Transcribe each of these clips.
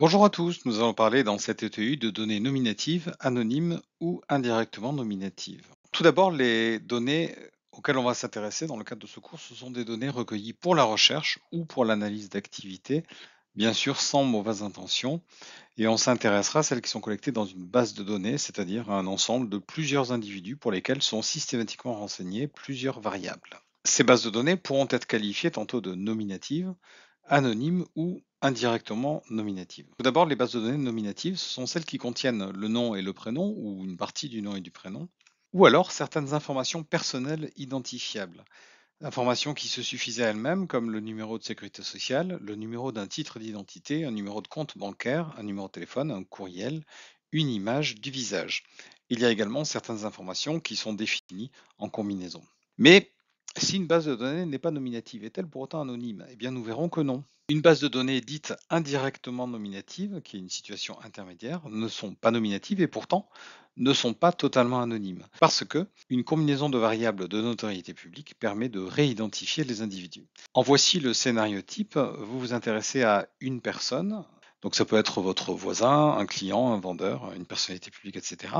Bonjour à tous, nous allons parler dans cette ETU de données nominatives, anonymes ou indirectement nominatives. Tout d'abord, les données auxquelles on va s'intéresser dans le cadre de ce cours, ce sont des données recueillies pour la recherche ou pour l'analyse d'activité, bien sûr sans mauvaise intention, et on s'intéressera à celles qui sont collectées dans une base de données, c'est-à-dire un ensemble de plusieurs individus pour lesquels sont systématiquement renseignées plusieurs variables. Ces bases de données pourront être qualifiées tantôt de nominatives, anonymes ou indirectement nominatives. Tout d'abord, les bases de données nominatives sont celles qui contiennent le nom et le prénom, ou une partie du nom et du prénom, ou alors certaines informations personnelles identifiables. Informations qui se suffisaient à elles-mêmes, comme le numéro de sécurité sociale, le numéro d'un titre d'identité, un numéro de compte bancaire, un numéro de téléphone, un courriel, une image du visage. Il y a également certaines informations qui sont définies en combinaison. Mais si une base de données n'est pas nominative, est-elle pour autant anonyme Eh bien, nous verrons que non. Une base de données dite indirectement nominative, qui est une situation intermédiaire, ne sont pas nominatives et pourtant ne sont pas totalement anonymes. Parce que une combinaison de variables de notoriété publique permet de réidentifier les individus. En voici le scénario type. Vous vous intéressez à une personne, donc ça peut être votre voisin, un client, un vendeur, une personnalité publique, etc.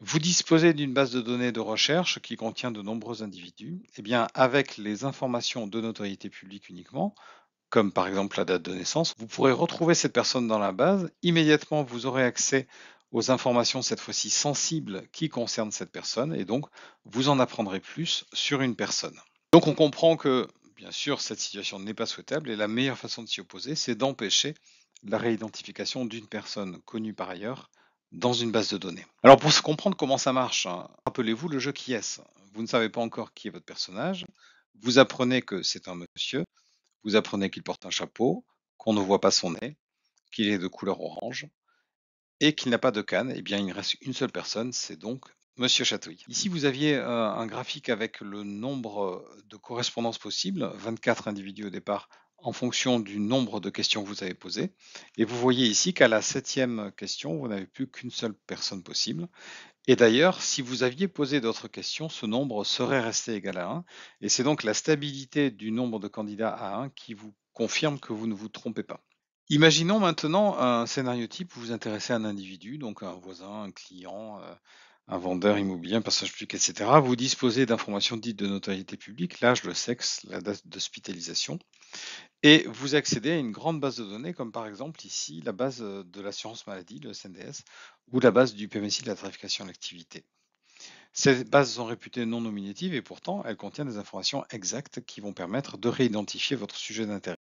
Vous disposez d'une base de données de recherche qui contient de nombreux individus. Eh bien, avec les informations de notoriété publique uniquement, comme par exemple la date de naissance, vous pourrez retrouver cette personne dans la base. Immédiatement, vous aurez accès aux informations cette fois-ci sensibles qui concernent cette personne et donc vous en apprendrez plus sur une personne. Donc on comprend que bien sûr cette situation n'est pas souhaitable et la meilleure façon de s'y opposer c'est d'empêcher la réidentification d'une personne connue par ailleurs dans une base de données. Alors pour se comprendre comment ça marche, hein, rappelez-vous le jeu qui est. Vous ne savez pas encore qui est votre personnage, vous apprenez que c'est un monsieur, vous apprenez qu'il porte un chapeau, qu'on ne voit pas son nez, qu'il est de couleur orange et qu'il n'a pas de canne. et eh bien il reste une seule personne, c'est donc Monsieur Chatouille. Ici, vous aviez euh, un graphique avec le nombre de correspondances possibles, 24 individus au départ en fonction du nombre de questions que vous avez posées. Et vous voyez ici qu'à la septième question, vous n'avez plus qu'une seule personne possible. Et d'ailleurs, si vous aviez posé d'autres questions, ce nombre serait resté égal à 1. Et c'est donc la stabilité du nombre de candidats à 1 qui vous confirme que vous ne vous trompez pas. Imaginons maintenant un scénario type où vous intéressez à un individu, donc un voisin, un client, euh, un vendeur immobilier, un personnage public, etc. Vous disposez d'informations dites de notoriété publique, l'âge, le sexe, la date d'hospitalisation. Et vous accédez à une grande base de données, comme par exemple ici la base de l'assurance maladie, le SNDS, ou la base du PMSI de la tarification à l'activité. Ces bases sont réputées non nominatives et pourtant elles contiennent des informations exactes qui vont permettre de réidentifier votre sujet d'intérêt.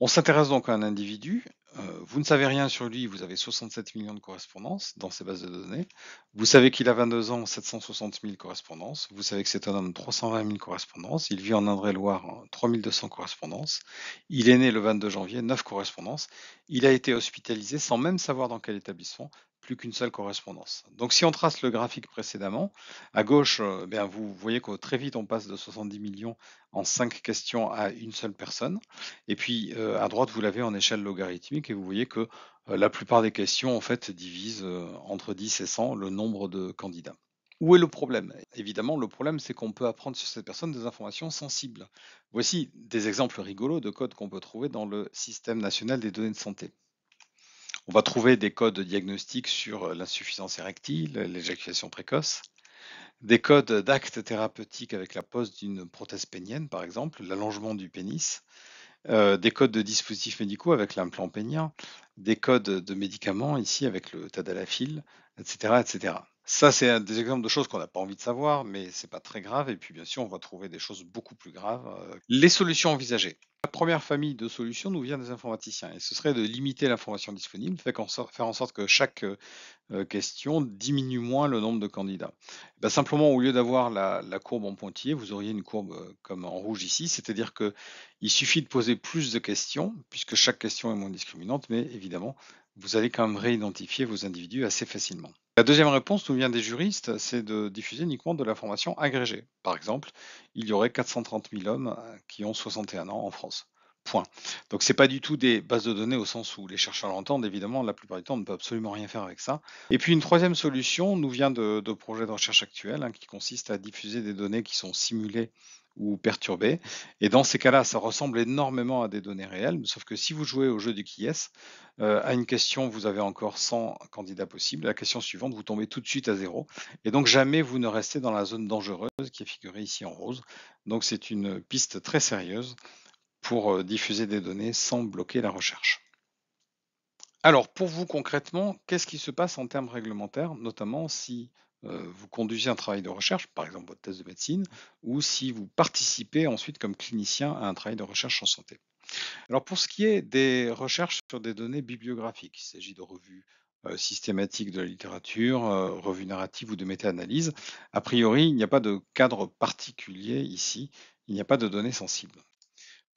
On s'intéresse donc à un individu euh, vous ne savez rien sur lui, vous avez 67 millions de correspondances dans ses bases de données. Vous savez qu'il a 22 ans, 760 000 correspondances. Vous savez que c'est un homme, 320 000 correspondances. Il vit en Indre-et-Loire, 3200 hein, correspondances. Il est né le 22 janvier, 9 correspondances. Il a été hospitalisé sans même savoir dans quel établissement, plus qu'une seule correspondance. Donc si on trace le graphique précédemment, à gauche, euh, eh vous voyez que très vite on passe de 70 millions en 5 questions à une seule personne. Et puis euh, à droite, vous l'avez en échelle logarithmique et vous voyez que euh, la plupart des questions en fait divisent euh, entre 10 et 100 le nombre de candidats. Où est le problème Évidemment, le problème, c'est qu'on peut apprendre sur cette personne des informations sensibles. Voici des exemples rigolos de codes qu'on peut trouver dans le système national des données de santé. On va trouver des codes diagnostiques sur euh, l'insuffisance érectile, l'éjaculation précoce, des codes d'actes thérapeutiques avec la pose d'une prothèse pénienne, par exemple, l'allongement du pénis, euh, des codes de dispositifs médicaux avec l'implant peignant, des codes de médicaments ici avec le tadalafil, etc., etc. Ça, c'est des exemples de choses qu'on n'a pas envie de savoir, mais ce n'est pas très grave. Et puis, bien sûr, on va trouver des choses beaucoup plus graves. Euh, les solutions envisagées première famille de solutions nous vient des informaticiens, et ce serait de limiter l'information disponible, fait faire en sorte que chaque euh, euh, question diminue moins le nombre de candidats. Eh ben, simplement, au lieu d'avoir la, courbe en pointillé, vous auriez une courbe euh, comme en rouge ici, c'est-à-dire qu'il suffit de poser plus de questions, puisque chaque question est moins discriminante, mais évidemment, vous allez quand même réidentifier vos individus assez facilement. La deuxième réponse nous vient des juristes, c'est de diffuser uniquement de l'information agrégée. Par exemple, il y aurait 430 000 hommes qui ont 61 ans en France. Point. Donc n'est pas du tout des bases de données au sens où les chercheurs l'entendent, évidemment, la plupart du temps on ne peut absolument rien faire avec ça. Et puis une troisième solution nous vient de, projets de recherche actuels hein, qui consistent à diffuser des données qui sont simulées ou perturbées. Et dans ces cas-là, ça ressemble énormément à des données réelles, sauf que si vous jouez au jeu du qui est, euh, à une question, vous avez encore 100 candidats possibles. La question suivante, vous tombez tout de suite à zéro. Et donc jamais vous ne restez dans la zone dangereuse qui est figurée ici en rose. Donc c'est une piste très sérieuse pour euh, diffuser des données sans bloquer la recherche. Alors, pour vous concrètement, qu'est-ce qui se passe en termes réglementaires, notamment si euh, vous conduisez un travail de recherche, par exemple votre thèse de médecine, ou si vous participez ensuite comme clinicien à un travail de recherche en santé Alors, pour ce qui est des recherches sur des données bibliographiques, il s'agit de revues euh, systématiques de la littérature, revues narratives ou de méta-analyse, a priori, il n'y a pas de cadre particulier ici, il n'y a pas de données sensibles.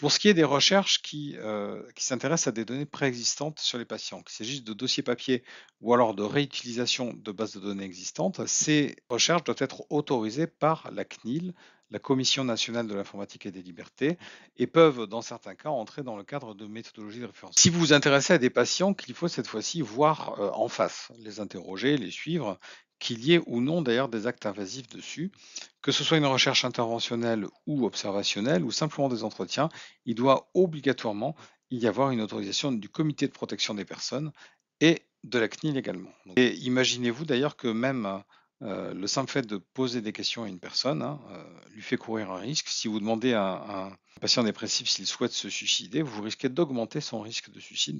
Pour ce qui est des recherches euh, qui, s'intéressent à des données préexistantes sur les patients, qu'il s'agisse de dossiers papier ou alors de réutilisation de bases de données existantes, ces recherches doivent être autorisées par la CNIL la Commission nationale de l'informatique et des libertés et peuvent, dans certains cas, entrer dans le cadre de méthodologies de référence. Si vous vous intéressez à des patients qu'il faut cette fois-ci voir euh, en face, les interroger, les suivre, qu'il y ait ou non d'ailleurs des actes invasifs dessus, que ce soit une recherche interventionnelle ou observationnelle ou simplement des entretiens, il doit obligatoirement y avoir une autorisation du comité de protection des personnes et de la CNIL également. Et imaginez-vous d'ailleurs que même euh, le simple fait de poser des questions à une personne hein, euh, lui fait courir un risque. Si vous demandez à un patient dépressif s'il souhaite se suicider, vous risquez d'augmenter son risque de suicide.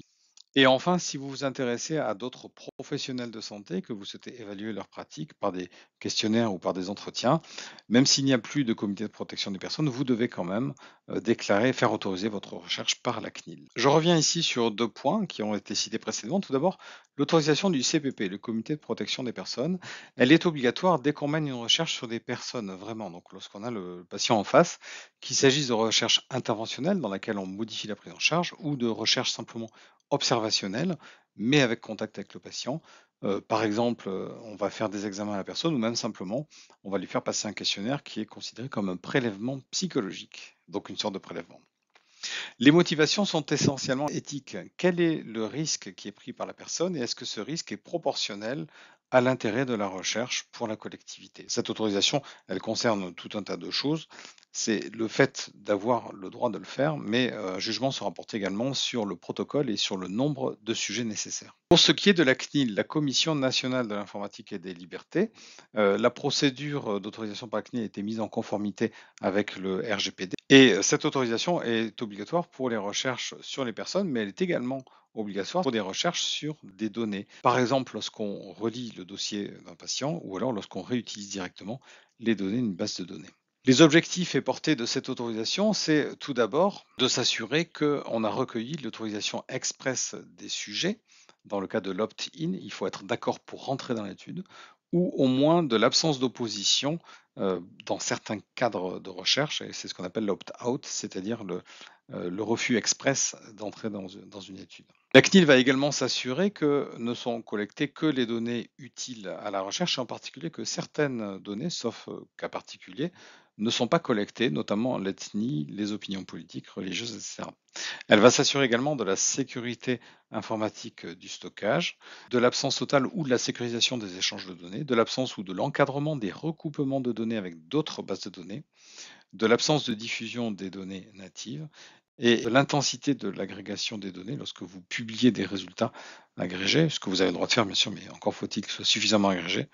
Et enfin, si vous vous intéressez à d'autres professionnels de santé, que vous souhaitez évaluer leur pratique par des questionnaires ou par des entretiens, même s'il n'y a plus de comité de protection des personnes, vous devez quand même euh, déclarer, faire autoriser votre recherche par la CNIL. Je reviens ici sur deux points qui ont été cités précédemment. Tout d'abord, l'autorisation du CPP, le comité de protection des personnes, elle est obligatoire dès qu'on mène une recherche sur des personnes, vraiment, donc lorsqu'on a le patient en face, qu'il s'agisse de recherche interventionnelle dans laquelle on modifie la prise en charge ou de recherche simplement observée rationnel mais avec contact avec le patient. Euh, par exemple, euh, on va faire des examens à la personne ou même simplement, on va lui faire passer un questionnaire qui est considéré comme un prélèvement psychologique, donc une sorte de prélèvement. Les motivations sont essentiellement éthiques. Quel est le risque qui est pris par la personne et est-ce que ce risque est proportionnel à l'intérêt de la recherche pour la collectivité. Cette autorisation, elle concerne tout un tas de choses. C'est le fait d'avoir le droit de le faire, mais euh, un jugement sera porté également sur le protocole et sur le nombre de sujets nécessaires. Pour ce qui est de la CNIL, la Commission nationale de l'informatique et des libertés, euh, la procédure d'autorisation par la CNIL a été mise en conformité avec le RGPD. Et euh, cette autorisation est obligatoire pour les recherches sur les personnes, mais elle est également obligatoire pour des recherches sur des données. Par exemple, lorsqu'on relie le dossier d'un patient ou alors lorsqu'on réutilise directement les données d'une base de données. Les objectifs et portées de cette autorisation, c'est tout d'abord de s'assurer qu'on a recueilli l'autorisation expresse des sujets. Dans le cas de l'opt-in, il faut être d'accord pour rentrer dans l'étude ou au moins de l'absence d'opposition euh, dans certains cadres de recherche, et c'est ce qu'on appelle l'opt-out, c'est-à-dire le, euh, refus express d'entrer dans une étude. La CNIL va également s'assurer que ne sont collectées que les données utiles à la recherche, et en particulier que certaines données, sauf euh, cas particuliers, ne sont pas collectées, notamment l'ethnie, les opinions politiques, religieuses, etc. Elle va s'assurer également de la sécurité informatique euh, du stockage, de l'absence totale ou de la sécurisation des échanges de données, de l'absence ou de l'encadrement des recoupements de données avec d'autres bases de données, de l'absence de diffusion des données natives et l'intensité de l'agrégation des données lorsque vous publiez des résultats agrégés, ce que vous avez le droit de faire bien sûr, mais encore faut-il que ce soit suffisamment agrégé,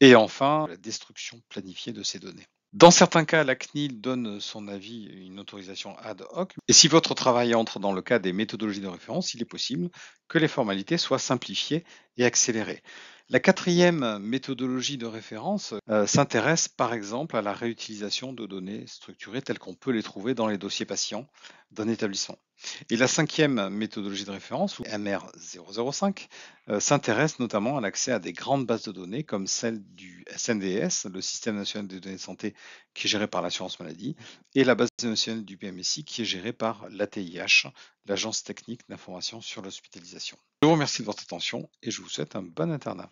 et enfin la destruction planifiée de ces données. Dans certains cas, la CNIL donne son avis une autorisation ad hoc. Et si votre travail entre dans le cas des méthodologies de référence, il est possible que les formalités soient simplifiées et accélérées. La quatrième méthodologie de référence euh, s'intéresse par exemple à la réutilisation de données structurées telles qu'on peut les trouver dans les dossiers patients d'un établissement. Et la cinquième méthodologie de référence, ou MR005, euh, s'intéresse notamment à l'accès à des grandes bases de données comme celle du SNDS, le Système national des données de santé qui est géré par l'assurance maladie, et la base nationale du PMSI qui est gérée par l'ATIH, l'Agence technique d'information sur l'hospitalisation. Je vous remercie de votre attention et je vous souhaite un bon internat.